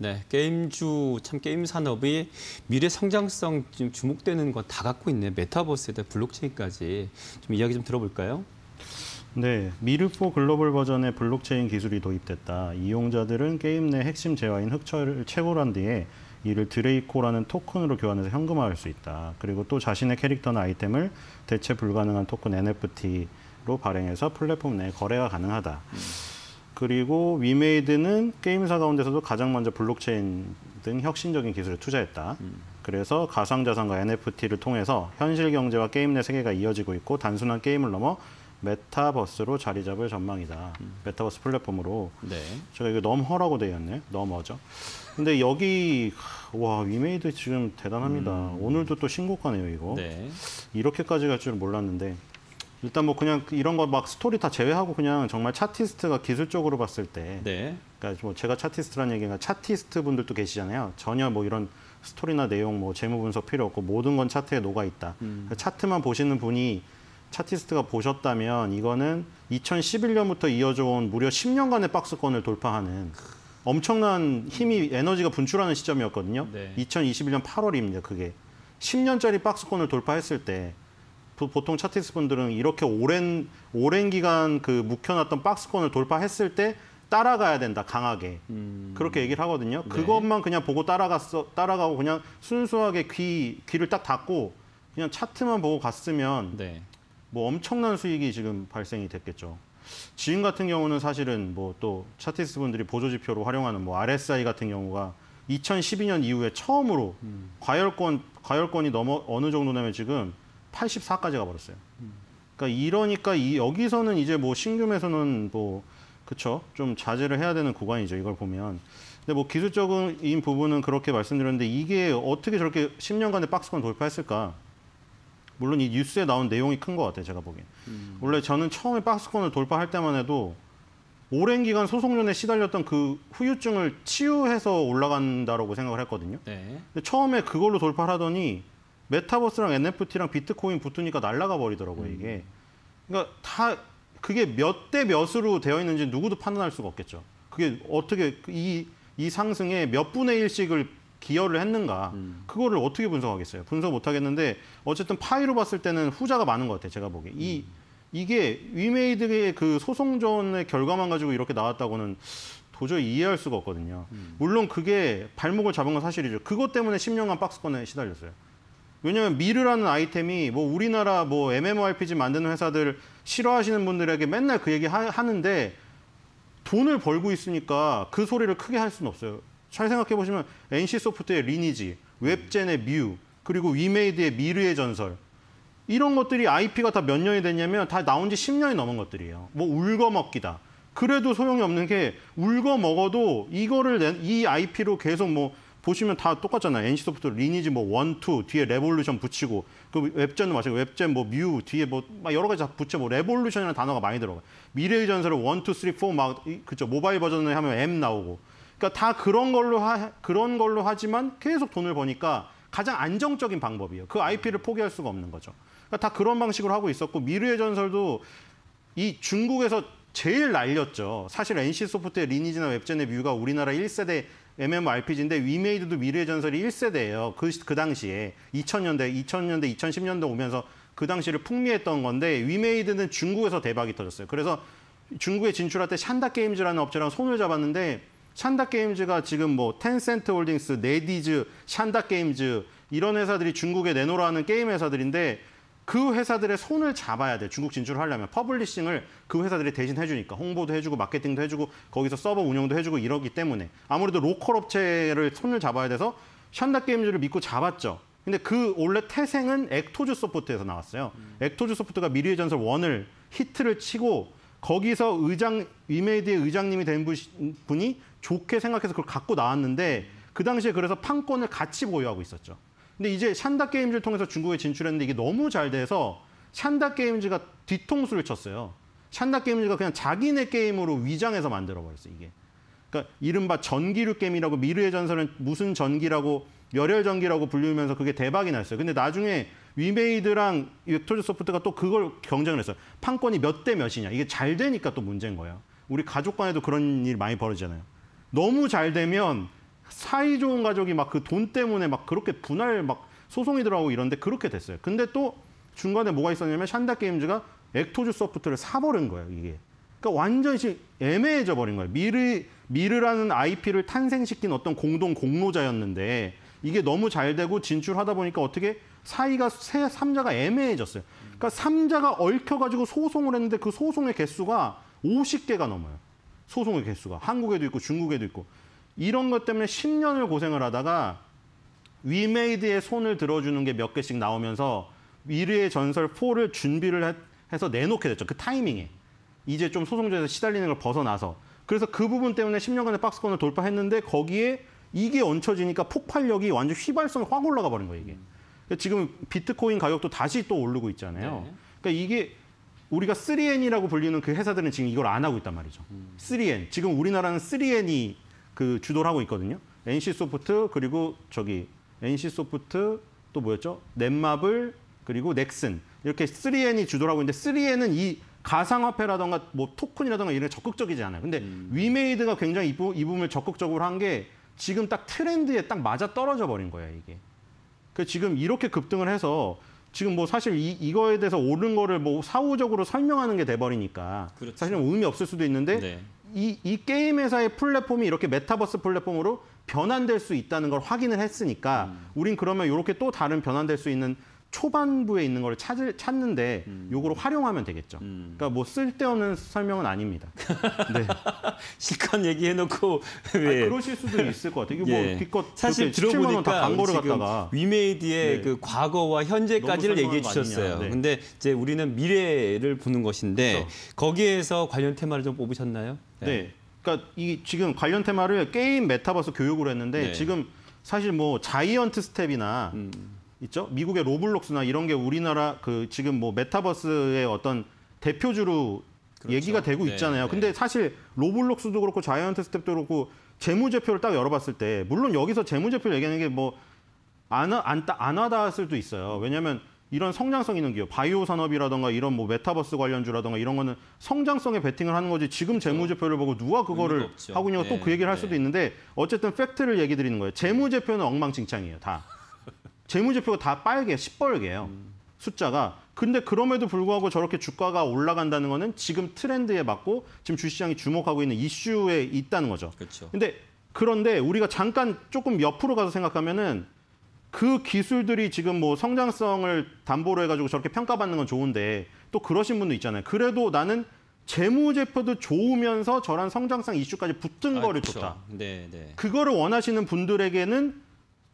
네, 게임주 참 게임 산업이 미래 성장성 지금 주목되는 거 다 갖고 있네. 메타버스에 다 블록체인까지 좀 이야기 좀 들어볼까요? 네, 미르포 글로벌 버전의 블록체인 기술이 도입됐다. 이용자들은 게임 내 핵심 재화인 흑철을 채굴한 뒤에 이를 드레이코라는 토큰으로 교환해서 현금화할 수 있다. 그리고 또 자신의 캐릭터나 아이템을 대체 불가능한 토큰 NFT로 발행해서 플랫폼 내 거래가 가능하다. 음. 그리고 위메이드는 게임사 가운데서도 가장 먼저 블록체인 등 혁신적인 기술에 투자했다. 음. 그래서 가상자산과 NFT를 통해서 현실 경제와 게임 내 세계가 이어지고 있고 단순한 게임을 넘어 메타버스로 자리 잡을 전망이다. 음. 메타버스 플랫폼으로. 네. 제가 이거 넘허라고 되어 있네. 넘어죠. 근데 여기 와 위메이드 지금 대단합니다. 음. 오늘도 또 신고가네요 이거. 네. 이렇게까지 갈 줄 몰랐는데 일단 뭐 그냥 이런 거 막 스토리 다 제외하고 그냥 정말 차티스트가 기술적으로 봤을 때 네. 그러니까 뭐 제가 차티스트라는 얘기가 차티스트 분들도 계시잖아요. 전혀 뭐 이런 스토리나 내용 뭐 재무 분석 필요 없고 모든 건 차트에 녹아 있다. 음. 그러니까 차트만 보시는 분이 차티스트가 보셨다면 이거는 2011년부터 이어져 온 무려 10년간의 박스권을 돌파하는 엄청난 힘이 에너지가 분출하는 시점이었거든요. 네. 2021년 8월입니다. 그게 10년짜리 박스권을 돌파했을 때그 보통 차티스 분들은 이렇게 오랜 오랜 기간 그 묵혀놨던 박스권을 돌파했을 때 따라가야 된다 강하게 음... 그렇게 얘기를 하거든요. 네. 그것만 그냥 보고 따라갔어 따라가고 그냥 순수하게 귀 귀를 딱 닫고 그냥 차트만 보고 갔으면 네. 뭐 엄청난 수익이 지금 발생이 됐겠죠. 지인 같은 경우는 사실은 뭐 또차티스 분들이 보조지표로 활용하는 뭐 RSI 같은 경우가 2012년 이후에 처음으로 음. 과열권 과열권이 넘어 어느 정도냐면 지금 84까지 가버렸어요. 그러니까 이러니까 이, 여기서는 이제 뭐 신규매수는 뭐 그쵸 좀 자제를 해야 되는 구간이죠 이걸 보면. 근데 뭐 기술적인 부분은 그렇게 말씀드렸는데 이게 어떻게 저렇게 10년간의 박스권 돌파했을까? 물론 이 뉴스에 나온 내용이 큰 것 같아요 제가 보기엔. 음. 원래 저는 처음에 박스권을 돌파할 때만 해도 오랜 기간 소송전에 시달렸던 그 후유증을 치유해서 올라간다라고 생각을 했거든요. 네. 근데 처음에 그걸로 돌파하더니 메타버스랑 NFT랑 비트코인 붙으니까 날라가 버리더라고요, 음. 이게. 그러니까 다 그게 몇 대 몇으로 되어 있는지 누구도 판단할 수가 없겠죠. 그게 어떻게 이, 이 상승에 몇 분의 일씩을 기여를 했는가 음. 그거를 어떻게 분석하겠어요? 분석 못 하겠는데 어쨌든 파이로 봤을 때는 후자가 많은 것 같아요. 제가 보기에 이 음. 이게 위메이드의 그 소송전의 결과만 가지고 이렇게 나왔다고는 도저히 이해할 수가 없거든요. 음. 물론 그게 발목을 잡은 건 사실이죠. 그것 때문에 10년간 박스권에 시달렸어요. 왜냐하면 미르라는 아이템이 뭐 우리나라 뭐 MMORPG 만드는 회사들 싫어하시는 분들에게 맨날 그 얘기 하, 는데 돈을 벌고 있으니까 그 소리를 크게 할 수는 없어요. 잘 생각해 보시면 NC 소프트의 리니지, 웹젠의 뮤, 그리고 위메이드의 미르의 전설 이런 것들이 IP가 다 몇 년이 됐냐면 다 나온 지 10년이 넘은 것들이에요. 뭐 울거 먹기다. 그래도 소용이 없는 게 울거 먹어도 이거를 이 IP로 계속 뭐 보시면 다 똑같잖아요. NC소프트 리니지 뭐 원, 투 뒤에 레볼루션 붙이고 그 웹젠도 마찬가지. 웹젠 뭐 뮤 뒤에 뭐 막 여러 가지 다 붙여 뭐 레볼루션이라는 단어가 많이 들어가. 미래의 전설을 원, 투, 3, 4 포막 그죠 모바일 버전을 하면 M 나오고. 그러니까 다 그런 걸로 하, 그런 걸로 하지만 계속 돈을 버니까 가장 안정적인 방법이에요. 그 IP를 포기할 수가 없는 거죠. 그러니까 다 그런 방식으로 하고 있었고 미래의 전설도 이 중국에서 제일 날렸죠. 사실 NC소프트의 리니지나 웹젠의 뷰가 우리나라 1세대 MMORPG인데 위메이드도 미래의 전설이 1세대예요. 그, 그 당시에 2000년대, 2000년대, 2010년대 오면서 그 당시를 풍미했던 건데 위메이드는 중국에서 대박이 터졌어요. 그래서 중국에 진출할 때 샨다 게임즈라는 업체랑 손을 잡았는데 샨다 게임즈가 지금 뭐 텐센트 홀딩스, 네디즈, 샨다 게임즈 이런 회사들이 중국에 내놓으라는 게임 회사들인데 그 회사들의 손을 잡아야 돼. 중국 진출을 하려면 퍼블리싱을 그 회사들이 대신 해주니까 홍보도 해주고 마케팅도 해주고 거기서 서버 운영도 해주고 이러기 때문에 아무래도 로컬 업체를 손을 잡아야 돼서 샨다 게임즈를 믿고 잡았죠. 근데 그 원래 태생은 액토즈 소프트에서 나왔어요. 음. 액토즈 소프트가 미래의 전설 원을 히트를 치고 거기서 의장 위메이드의 의장님이 된 분이 좋게 생각해서 그걸 갖고 나왔는데 그 당시에 그래서 판권을 같이 보유하고 있었죠. 근데 이제 샨다 게임즈를 통해서 중국에 진출했는데 이게 너무 잘 돼서 샨다 게임즈가 뒤통수를 쳤어요. 샨다 게임즈가 그냥 자기네 게임으로 위장해서 만들어 버렸어요, 이게. 그러니까 이른바 전기류 게임이라고 미르의 전설은 무슨 전기라고 열혈 전기라고 불리면서 그게 대박이 났어요. 근데 나중에 위메이드랑 웹토즈 소프트가 또 그걸 경쟁을 했어요. 판권이 몇 대 몇이냐. 이게 잘 되니까 또 문제인 거예요. 우리 가족 간에도 그런 일이 많이 벌어지잖아요. 너무 잘 되면 사이 좋은 가족이 막 그 돈 때문에 막 그렇게 분할 막 소송이 들어가고 이런데 그렇게 됐어요. 근데 또 중간에 뭐가 있었냐면 샨다 게임즈가 액토즈 소프트를 사버린 거예요, 이게. 그러니까 완전히 지금 애매해져 버린 거예요. 미르, 미르라는 IP를 탄생시킨 어떤 공동 공로자였는데 이게 너무 잘 되고 진출하다 보니까 어떻게 사이가 세, 삼자가 애매해졌어요. 그러니까 삼자가 얽혀가지고 소송을 했는데 그 소송의 개수가 50개가 넘어요. 소송의 개수가. 한국에도 있고 중국에도 있고. 이런 것 때문에 10년을 고생을 하다가 위메이드에 손을 들어주는 게 몇 개씩 나오면서 미르의 전설 4를 준비를 해서 내놓게 됐죠. 그 타이밍에. 이제 좀 소송전에서 시달리는 걸 벗어나서. 그래서 그 부분 때문에 10년간의 박스권을 돌파했는데 거기에 이게 얹혀지니까 폭발력이 완전 휘발성 확 올라가 버린 거예요, 이게. 그러니까 지금 비트코인 가격도 다시 또 오르고 있잖아요. 네. 그러니까 이게 우리가 3N이라고 불리는 그 회사들은 지금 이걸 안 하고 있단 말이죠. 음. 3N. 지금 우리나라는 3N이 그 주도를 하고 있거든요. NC소프트 그리고 저기 NC소프트 또 뭐였죠? 넷마블 그리고 넥슨 이렇게 3N이 주도를 하고 있는데 3N은 이 가상화폐라던가 뭐 토큰이라던가 이런 게 적극적이지 않아요. 근데 음. 위메이드가 굉장히 이, 부, 이 부분을 적극적으로 한 게 지금 딱 트렌드에 딱 맞아 떨어져 버린 거예요, 이게. 그 지금 이렇게 급등을 해서 지금 뭐 사실 이, 이거에 대해서 옳은 거를 뭐 사후적으로 설명하는 게 돼버리니까 그렇죠. 사실은 의미 없을 수도 있는데 네. 이, 이 게임 회사의 플랫폼이 이렇게 메타버스 플랫폼으로 변환될 수 있다는 걸 확인을 했으니까 음. 우린 그러면 이렇게 또 다른 변환될 수 있는 초반부에 있는 걸 찾을, 찾는데 음. 요거를 활용하면 되겠죠. 음. 그러니까 뭐 쓸데없는 설명은 아닙니다. 네. 실컷 얘기해놓고 아, 왜 아니, 그러실 수도 있을 것 같아요. 이게 뭐 예. 뭐 기껏 사실 들어보니까 광고를 갖다가 위메이드의 네. 그 과거와 현재까지를 얘기해 주셨어요. 네. 근데 이제 우리는 미래를 보는 것인데 그렇죠. 거기에서 관련 테마를 좀 뽑으셨나요? 네. 네. 그러니까 이 지금 관련 테마를 게임 메타버스 교육으로 했는데 네. 지금 사실 뭐 자이언트 스텝이나 음. 있죠. 미국의 로블록스나 이런 게 우리나라 그 지금 뭐 메타버스의 어떤 대표주로 그렇죠. 얘기가 되고 네, 있잖아요. 네, 근데 사실 로블록스도 그렇고 자이언트 스텝도 그렇고 재무제표를 딱 열어봤을 때 물론 여기서 재무제표를 얘기하는 게 뭐 안안 안 와닿을 수도 있어요. 왜냐하면 이런 성장성 있는 기업, 바이오 산업이라던가 이런 뭐 메타버스 관련주라던가 이런 거는 성장성에 베팅을 하는 거지 지금 그렇죠. 재무제표를 보고 누가 그거를 하고 있냐고 또그 네, 얘기를 할 수도 네. 있는데 어쨌든 팩트를 얘기 드리는 거예요. 재무제표는 엉망진창이에요, 다. 재무제표가 다 빨개, 시뻘개요. 음. 숫자가. 근데 그럼에도 불구하고 저렇게 주가가 올라간다는 거는 지금 트렌드에 맞고 지금 주시장이 주목하고 있는 이슈에 있다는 거죠. 그렇 근데 그런데 우리가 잠깐 조금 옆으로 가서 생각하면은 그 기술들이 지금 뭐 성장성을 담보로 해가지고 저렇게 평가받는 건 좋은데 또 그러신 분도 있잖아요. 그래도 나는 재무제표도 좋으면서 저런 성장성 이슈까지 붙은 아, 거를 그쵸. 좋다. 네, 네. 그거를 원하시는 분들에게는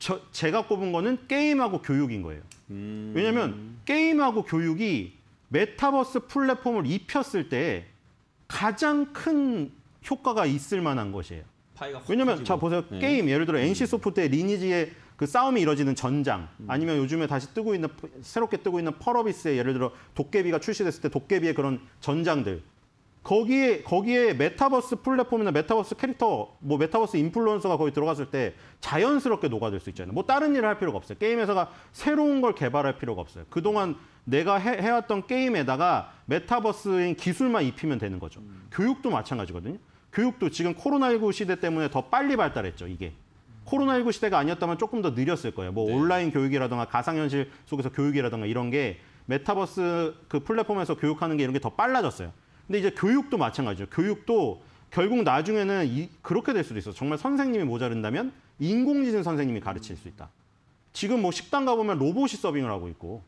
저, 제가 꼽은 거는 게임하고 교육인 거예요. 음... 왜냐하면 게임하고 교육이 메타버스 플랫폼을 입혔을 때 가장 큰 효과가 있을 만한 것이에요. 왜냐면 자 보세요 네. 게임 예를 들어 NC 음. 소프트의 리니지의 그 싸움이 이뤄지는 전장 음. 아니면 요즘에 다시 뜨고 있는 새롭게 뜨고 있는 펄어비스의 예를 들어 도깨비가 출시됐을 때 도깨비의 그런 전장들 거기에 거기에 메타버스 플랫폼이나 메타버스 캐릭터 뭐 메타버스 인플루언서가 거기 들어갔을 때 자연스럽게 녹아들 수 있잖아요. 뭐 다른 일을 할 필요가 없어요. 게임 회사가 새로운 걸 개발할 필요가 없어요. 그동안 내가 해, 해왔던 게임에다가 메타버스인 기술만 입히면 되는 거죠. 음. 교육도 마찬가지거든요. 교육도 지금 코로나19 시대 때문에 더 빨리 발달했죠, 이게. 코로나19 시대가 아니었다면 조금 더 느렸을 거예요. 뭐 네. 온라인 교육이라든가 가상현실 속에서 교육이라든가 이런 게 메타버스 그 플랫폼에서 교육하는 게 이런 게 더 빨라졌어요. 근데 이제 교육도 마찬가지죠. 교육도 결국 나중에는 이, 그렇게 될 수도 있어. 정말 선생님이 모자른다면 인공지능 선생님이 가르칠 수 있다. 지금 뭐 식당 가보면 로봇이 서빙을 하고 있고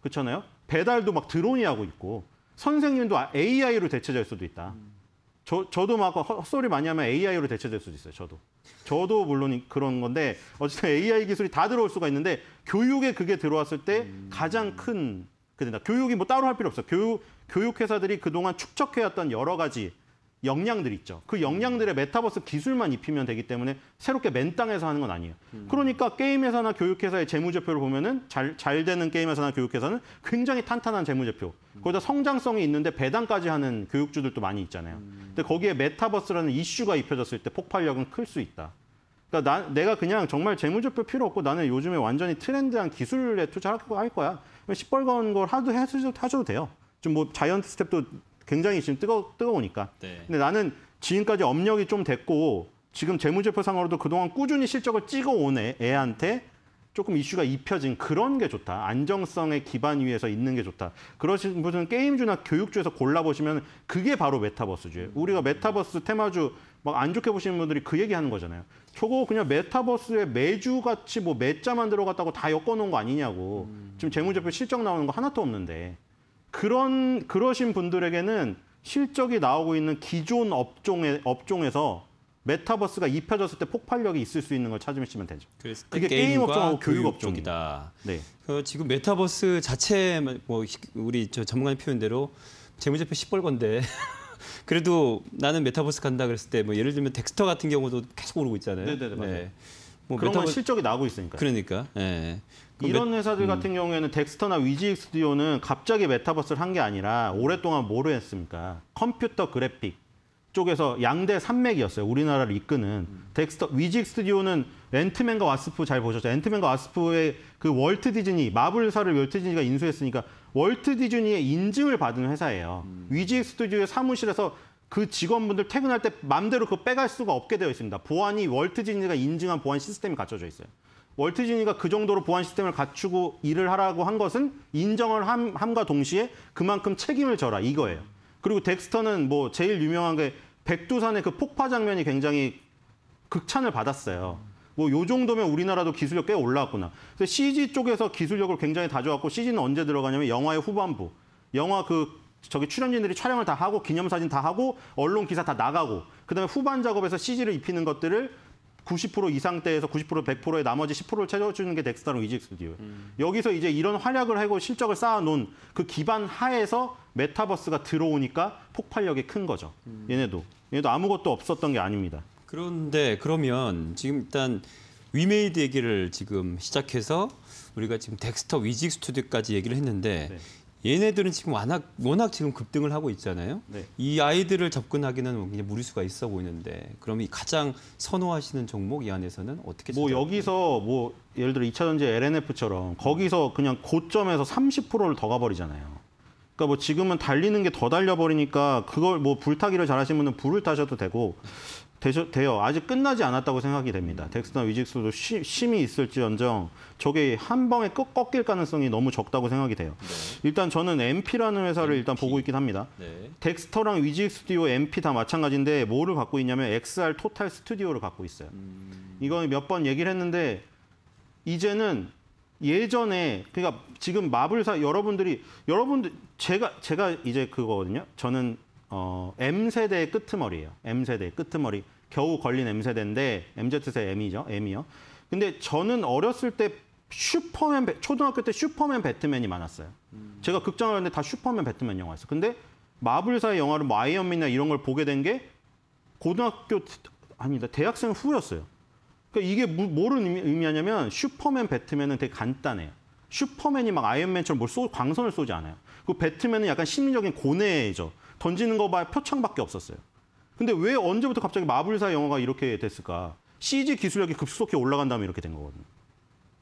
그렇잖아요. 배달도 막 드론이 하고 있고 선생님도 아, AI로 대체될 수도 있다. 저, 저도 막 헛소리 많이 하면 AI로 대체될 수도 있어요. 저도. 저도 물론 그런 건데 어쨌든 AI 기술이 다 들어올 수가 있는데 교육에 그게 들어왔을 때 가장 큰 된다. 그러니까 교육이 뭐 따로 할 필요 없어. 교육 교육회사들이 그동안 축적해왔던 여러 가지 역량들 있죠. 그 역량들의 메타버스 기술만 입히면 되기 때문에 새롭게 맨 땅에서 하는 건 아니에요. 음. 그러니까 게임회사나 교육회사의 재무제표를 보면은 잘, 잘 되는 게임회사나 교육회사는 굉장히 탄탄한 재무제표. 음. 거기다 성장성이 있는데 배당까지 하는 교육주들도 많이 있잖아요. 음. 근데 거기에 메타버스라는 이슈가 입혀졌을 때 폭발력은 클 수 있다. 그니까 나, 내가 그냥 정말 재무제표 필요 없고 나는 요즘에 완전히 트렌드한 기술에 투자할 거야. 시뻘건 걸 하도 해도, 하셔도 돼요. 좀뭐 자이언트 스텝도 굉장히 지금 뜨거, 뜨거우니까. 네. 근데 나는 지금까지 업력이 좀 됐고 지금 재무제표상으로도 그동안 꾸준히 실적을 찍어온 애, 애한테 조금 이슈가 입혀진 그런 게 좋다. 안정성의 기반 위에서 있는 게 좋다. 그러신 분은 게임주나 교육주에서 골라보시면 그게 바로 메타버스주예요. 우리가 메타버스 테마주 막안 좋게 보시는 분들이 그 얘기하는 거잖아요. 저거 그냥 메타버스에 매주 같이 뭐 매자만 들어갔다고 다 엮어놓은 거 아니냐고. 음. 지금 재무제표 실적 나오는 거 하나도 없는데 그런 그러신 분들에게는 실적이 나오고 있는 기존 업종에 업종에서 메타버스가 입혀졌을 때 폭발력이 있을 수 있는 걸 찾으시면 되죠. 그래서 그게 그 게임 업종하고 교육 업종이다. 네. 그 지금 메타버스 자체 뭐 우리 저 전문가님 표현대로 재무제표 10벌 건데 그래도 나는 메타버스 간다 그랬을 때 뭐 예를 들면 덱스터 같은 경우도 계속 오르고 있잖아요. 네네네, 네, 네, 맞아요. 네. 뭐 그런 메타버... 실적이 나오고 있으니까. 그러니까. 네. 이런 회사들 음. 같은 경우에는 덱스터나 위지익 스튜디오는 갑자기 메타버스를 한 게 아니라 오랫동안 뭐로 했습니까? 컴퓨터 그래픽 쪽에서 양대 산맥이었어요. 우리나라를 이끄는 음. 덱스터 위지익 스튜디오는 앤트맨과 와스프 잘 보셨죠? 앤트맨과 와스프의 그 월트 디즈니 마블사를 월트 디즈니가 인수했으니까 월트 디즈니의 인증을 받은 회사예요. 음. 위직 스튜디오의 사무실에서 그 직원분들 퇴근할 때 맘대로 그 빼갈 수가 없게 되어 있습니다. 보안이 월트 디즈니가 인증한 보안 시스템이 갖춰져 있어요. 월트 디즈니가 그 정도로 보안 시스템을 갖추고 일을 하라고 한 것은 인정을 함, 함과 동시에 그만큼 책임을 져라 이거예요. 그리고 덱스터는 뭐 제일 유명한 게 백두산의 그 폭파 장면이 굉장히 극찬을 받았어요. 뭐요 정도면 우리나라도 기술력 꽤 올라왔구나. 그래서 CG 쪽에서 기술력을 굉장히 다져왔고 CG는 언제 들어가냐면 영화의 후반부. 영화 그 저기 출연진들이 촬영을 다 하고 기념사진 다 하고 언론 기사 다 나가고 그다음에 후반 작업에서 CG를 입히는 것들을 90% 이상대에서 90% 100%의 나머지 10%를 채워주는 게 덱스타랑 이직 스튜디오. 음. 여기서 이제 이런 활약을 하고 실적을 쌓아놓은 그 기반 하에서 메타버스가 들어오니까 폭발력이 큰 거죠. 음. 얘네도 얘네도 아무것도 없었던 게 아닙니다. 그런데 그러면 지금 일단 위메이드 얘기를 지금 시작해서 우리가 지금 덱스터 위직 스튜디오까지 얘기를 했는데 네. 얘네들은 지금 워낙, 워낙 지금 급등을 하고 있잖아요. 네. 이 아이들을 접근하기는 그냥 무리수가 있어 보이는데 그럼 이 가장 선호하시는 종목 이 안에서는 어떻게 뭐 여기서 뭐 예를 들어 2차 전지 LNF처럼 거기서 그냥 고점에서 30%를 더 가버리잖아요. 그러니까 뭐 지금은 달리는 게 더 달려버리니까 그걸 뭐 불타기를 잘하시는 분은 불을 타셔도 되고 되셔 돼요. 아직 끝나지 않았다고 생각이 됩니다. 덱스터위직스도 시, 심이 있을지언정 저게 한 방에 꺾, 꺾일 가능성이 너무 적다고 생각이 돼요. 네. 일단 저는 MP라는 회사를 MP. 일단 보고 있긴 합니다. 네. 덱스터랑 위직 스튜디오 MP 다 마찬가지인데 뭐를 갖고 있냐면 XR 토탈 스튜디오를 갖고 있어요. 음. 이건 몇 번 얘기를 했는데 이제는 예전에 그러니까 지금 마블사 여러분들이 여러분들 제가 제가 이제 그거거든요. 저는 어, M세대의 끄트머리예요. M세대 의 끄트머리. 겨우 걸린 M세대인데 MZ세 M이죠. M이요. 근데 저는 어렸을 때 슈퍼맨 초등학교 때 슈퍼맨 배트맨이 많았어요. 음. 제가 극장을 갔는데 다 슈퍼맨 배트맨 영화였어요. 근데 마블사의 영화를 뭐 아이언맨이나 이런 걸 보게 된 게 고등학교 아니다 대학생 후였어요. 그러니까 이게 뭐, 뭐를 의미, 하냐면 슈퍼맨 배트맨은 되게 간단해요. 슈퍼맨이 막 아이언맨처럼 뭘 쏘, 광선을 쏘지 않아요. 그 배트맨은 약간 심리적인 고뇌죠. 던지는 거 봐야 표창밖에 없었어요. 근데 왜 언제부터 갑자기 마블사 영화가 이렇게 됐을까? CG 기술력이 급속히 올라간 다음에 이렇게 된 거거든요.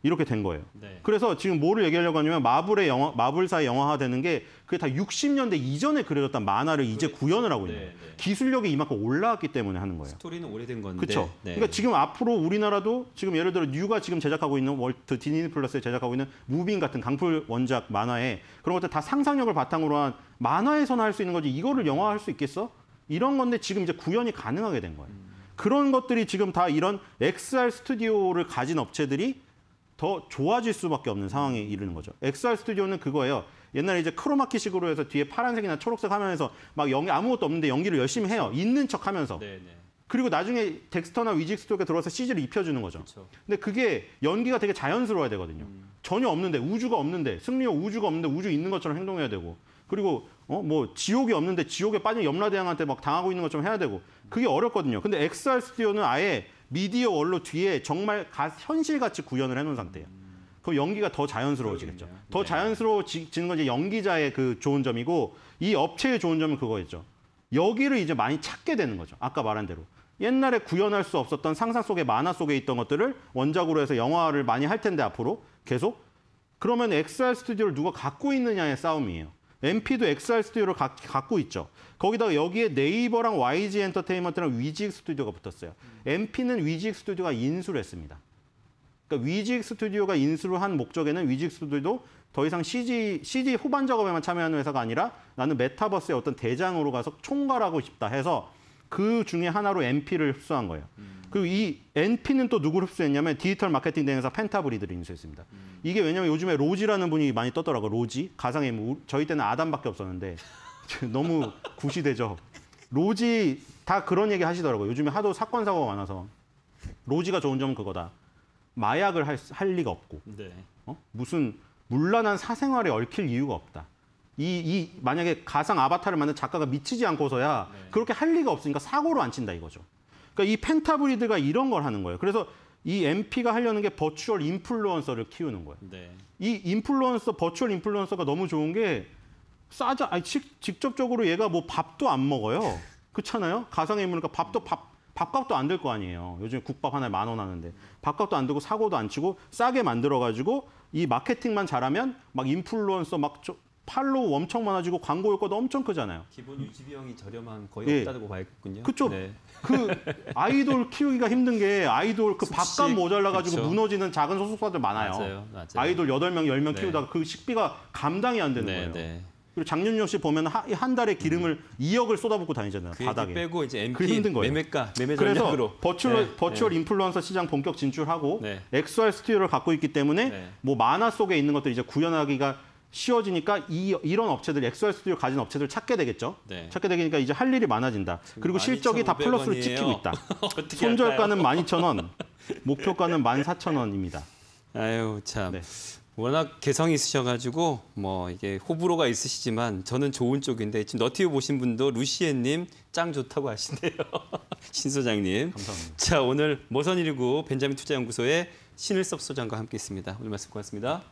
이렇게 된 거예요. 네. 그래서 지금 뭐를 얘기하려고 하냐면 마블의 영화, 마블사의 영화화되는 게 그게 다 60년대 이전에 그려졌던 만화를 이제 그렇죠. 구현을 하고 네, 있는 거예요. 네, 네. 기술력이 이만큼 올라왔기 때문에 하는 거예요. 스토리는 오래된 건데. 그렇죠. 그러니까 지금 앞으로 우리나라도 지금 예를 들어 뉴가 지금 제작하고 있는 월트 디즈니 플러스에 제작하고 있는 무빙 같은 강풀 원작 만화에 그런 것들 다 상상력을 바탕으로 한 만화에서나 할 수 있는 거지 이거를 영화할 수 있겠어? 이런 건데 지금 이제 구현이 가능하게 된 거예요. 음. 그런 것들이 지금 다 이런 XR 스튜디오를 가진 업체들이 더 좋아질 수밖에 없는 상황에 이르는 거죠. XR 스튜디오는 그거예요. 옛날에 이제 크로마키식으로 해서 뒤에 파란색이나 초록색 화면에서 막 연기 아무것도 없는데 연기를 열심히 해요. 있는 척 하면서. 네, 네. 그리고 나중에 덱스터나 위직 스토리가 들어와서 CG를 입혀주는 거죠. 그쵸. 근데 그게 연기가 되게 자연스러워야 되거든요. 음. 전혀 없는데 우주가 없는데 승리호 우주가 없는데 우주 있는 것처럼 행동해야 되고 그리고 어뭐 지옥이 없는데 지옥에 빠진 염라대왕한테 막 당하고 있는 것처럼 해야 되고 그게 어렵거든요. 근데 XR 스튜디오는 아예 미디어 원로 뒤에 정말 가, 현실같이 구현을 해놓은 상태예요. 그 연기가 더 자연스러워지겠죠. 더 네. 자연스러워지는 건 이제 연기자의 그 좋은 점이고 이 업체의 좋은 점은 그거겠죠 여기를 이제 많이 찾게 되는 거죠. 아까 말한 대로. 옛날에 구현할 수 없었던 상상 속에 만화 속에 있던 것들을 원작으로 해서 영화를 많이 할 텐데 앞으로 계속 그러면 XR 스튜디오를 누가 갖고 있느냐의 싸움이에요. MP도 XR 스튜디오를 가, 갖고 있죠. 거기다가 여기에 네이버랑 YG 엔터테인먼트랑 위직 스튜디오가 붙었어요. MP는 위직 스튜디오가 인수를 했습니다. 그러니까 위직 스튜디오가 인수를 한 목적에는 위직 스튜디오도 더 이상 CG, CD 호반 작업에만 참여하는 회사가 아니라 나는 메타버스의 어떤 대장으로 가서 총괄하고 싶다 해서 그 중에 하나로 NP를 흡수한 거예요. 음. 그리고 이 NP는 또 누구를 흡수했냐면 디지털 마케팅 대행사 펜타브리드를 인수했습니다. 음. 이게 왜냐면 요즘에 로지라는 분이 많이 떴더라고요. 로지, 가상의 무. 저희 때는 아담밖에 없었는데 너무 구시대죠. 로지 다 그런 얘기 하시더라고요. 요즘에 하도 사건 사고가 많아서 로지가 좋은 점은 그거다. 마약을 할, 할 리가 없고 네. 어? 무슨 물란한 사생활에 얽힐 이유가 없다. 이, 이 만약에 가상 아바타를 만든 작가가 미치지 않고서야 네. 그렇게 할 리가 없으니까 사고로 안 친다 이거죠. 그러니까 이 펜타브리드가 이런 걸 하는 거예요. 그래서 이 MP가 하려는 게 버추얼 인플루언서를 키우는 거예요. 네. 이 인플루언서, 버추얼 인플루언서가 너무 좋은 게 싸자, 아니, 직, 직접적으로 얘가 뭐 밥도 안 먹어요. 그렇잖아요? 가상의 인물이니까 밥도 밥, 밥값도 안 될 거 아니에요. 요즘 국밥 하나에 만원 하는데. 밥값도 안들고 사고도 안 치고 싸게 만들어가지고 이 마케팅만 잘하면 막 인플루언서 막 저, 팔로우 엄청 많아지고 광고 효과도 엄청 크잖아요. 기본 유지비용이 저렴한 거의 예. 없다고 봐야겠군요. 그쵸. 네. 그 아이돌 키우기가 힘든 게 아이돌 그 숙식, 밥값 모자라가지고 그쵸. 무너지는 작은 소속사들 많아요. 맞아요. 맞아요. 아이돌 8명, 1 0명 키우다가 그 식비가 감당이 안 되는 네, 거예요. 네. 그리고 작년 역시 보면 하, 한 달에 기름을 음. 2억을 쏟아붓고 다니잖아요. 그 바닥에. 빼고 이제 MP, 그 힘든 거예요. 매매가, 매매 전략으로. 그래서 버추얼, 네, 버추얼 네. 인플루언서 시장 본격 진출하고 네. 엑 XR 스튜디오를 갖고 있기 때문에 네. 뭐 만화 속에 있는 것들 이제 구현하기가 쉬워지니까 이, 이런 업체들, XR 스튜디오 가진 업체들 찾게 되겠죠. 네. 찾게 되니까 이제 할 일이 많아진다. 그리고 실적이 다 플러스로 원이에요. 찍히고 있다. 손절가는 12,000원, 목표가는 14,000원입니다. 아유 참. 네. 워낙 개성이 있으셔가지고 뭐 이게 호불호가 있으시지만 저는 좋은 쪽인데 지금 너티브 보신 분도 루시엔님 짱 좋다고 하시네요. 신 소장님. 감사합니다. 자 오늘 모선 19 벤자민 투자연구소의 신일섭 소장과 함께했습니다. 오늘 말씀 고맙습니다.